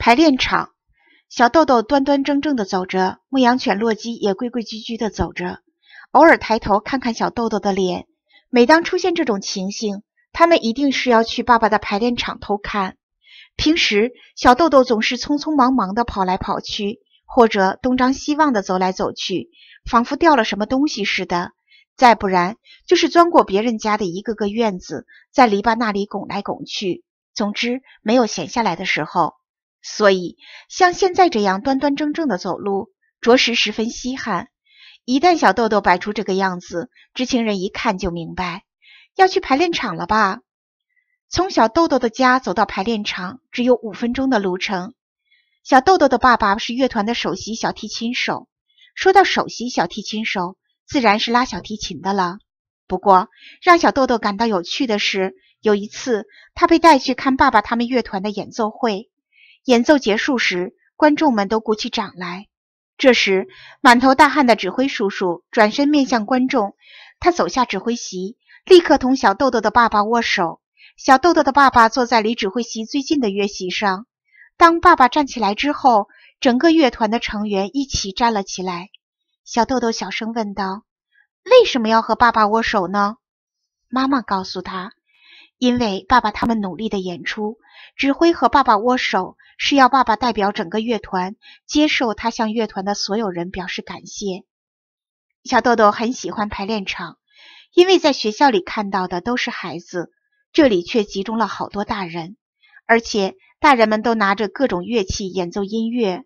排练场，小豆豆端端正正的走着，牧羊犬洛基也规规矩矩的走着，偶尔抬头看看小豆豆的脸。每当出现这种情形，他们一定是要去爸爸的排练场偷看。平时，小豆豆总是匆匆忙忙的跑来跑去，或者东张西望的走来走去，仿佛掉了什么东西似的。再不然就是钻过别人家的一个个院子，在篱笆那里拱来拱去。总之，没有闲下来的时候。所以，像现在这样端端正正的走路，着实十分稀罕。一旦小豆豆摆出这个样子，知情人一看就明白，要去排练场了吧？从小豆豆的家走到排练场，只有五分钟的路程。小豆豆的爸爸是乐团的首席小提琴手。说到首席小提琴手，自然是拉小提琴的了。不过，让小豆豆感到有趣的是，有一次他被带去看爸爸他们乐团的演奏会。演奏结束时，观众们都鼓起掌来。这时，满头大汗的指挥叔叔转身面向观众，他走下指挥席，立刻同小豆豆的爸爸握手。小豆豆的爸爸坐在离指挥席最近的乐席上。当爸爸站起来之后，整个乐团的成员一起站了起来。小豆豆小声问道：“为什么要和爸爸握手呢？”妈妈告诉他。因为爸爸他们努力的演出，指挥和爸爸握手是要爸爸代表整个乐团接受他向乐团的所有人表示感谢。小豆豆很喜欢排练场，因为在学校里看到的都是孩子，这里却集中了好多大人，而且大人们都拿着各种乐器演奏音乐。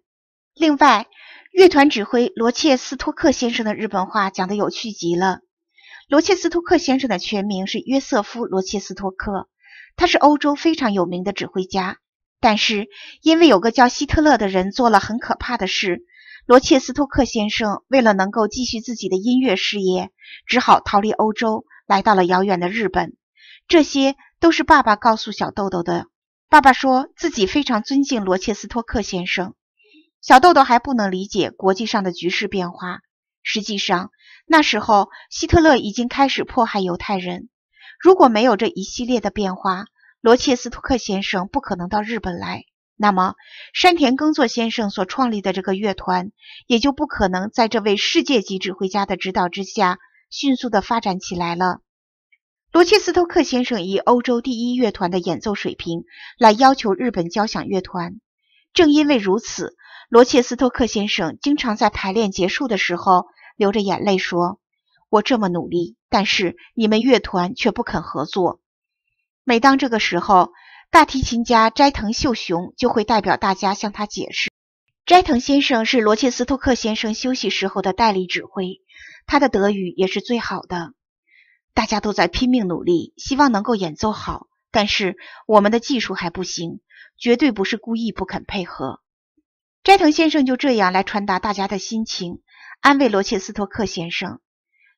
另外，乐团指挥罗切斯托克先生的日本话讲得有趣极了。罗切斯托克先生的全名是约瑟夫·罗切斯托克，他是欧洲非常有名的指挥家。但是因为有个叫希特勒的人做了很可怕的事，罗切斯托克先生为了能够继续自己的音乐事业，只好逃离欧洲，来到了遥远的日本。这些都是爸爸告诉小豆豆的。爸爸说自己非常尊敬罗切斯托克先生。小豆豆还不能理解国际上的局势变化。实际上，那时候希特勒已经开始迫害犹太人。如果没有这一系列的变化，罗切斯托克先生不可能到日本来，那么山田耕作先生所创立的这个乐团也就不可能在这位世界级指挥家的指导之下迅速的发展起来了。罗切斯托克先生以欧洲第一乐团的演奏水平来要求日本交响乐团，正因为如此，罗切斯托克先生经常在排练结束的时候。流着眼泪说：“我这么努力，但是你们乐团却不肯合作。”每当这个时候，大提琴家斋藤秀雄就会代表大家向他解释：“斋藤先生是罗切斯特先生休息时候的代理指挥，他的德语也是最好的。大家都在拼命努力，希望能够演奏好，但是我们的技术还不行，绝对不是故意不肯配合。”斋藤先生就这样来传达大家的心情。安慰罗切斯托克先生。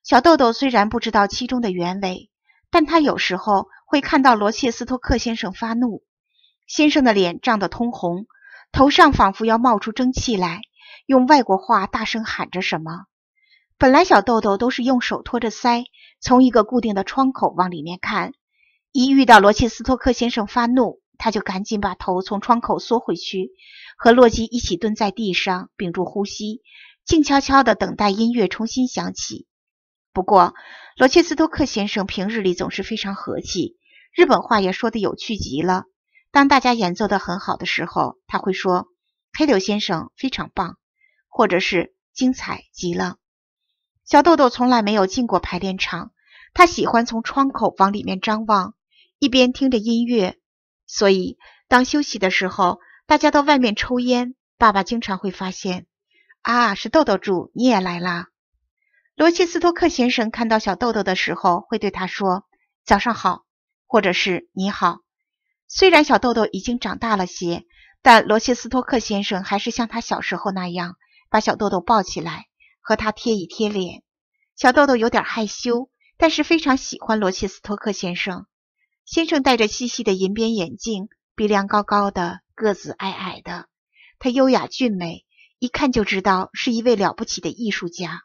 小豆豆虽然不知道其中的原委，但他有时候会看到罗切斯托克先生发怒。先生的脸涨得通红，头上仿佛要冒出蒸汽来，用外国话大声喊着什么。本来小豆豆都是用手托着腮，从一个固定的窗口往里面看。一遇到罗切斯托克先生发怒，他就赶紧把头从窗口缩回去，和洛基一起蹲在地上，屏住呼吸。静悄悄的等待音乐重新响起。不过，罗切斯特先生平日里总是非常和气，日本话也说得有趣极了。当大家演奏的很好的时候，他会说：“黑柳先生非常棒，或者是精彩极了。”小豆豆从来没有进过排练场，他喜欢从窗口往里面张望，一边听着音乐。所以，当休息的时候，大家到外面抽烟，爸爸经常会发现。啊，是豆豆住，你也来啦。罗切斯托克先生看到小豆豆的时候，会对他说：“早上好，或者是你好。”虽然小豆豆已经长大了些，但罗切斯托克先生还是像他小时候那样，把小豆豆抱起来，和他贴一贴脸。小豆豆有点害羞，但是非常喜欢罗切斯托克先生。先生戴着细细的银边眼镜，鼻梁高高的，个子矮矮的，他优雅俊美。一看就知道是一位了不起的艺术家。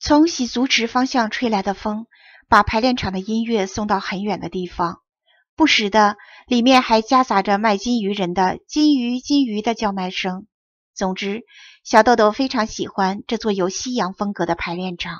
从洗足池方向吹来的风，把排练场的音乐送到很远的地方。不时的，里面还夹杂着卖金鱼人的“金鱼，金鱼”的叫卖声。总之，小豆豆非常喜欢这座有西洋风格的排练场。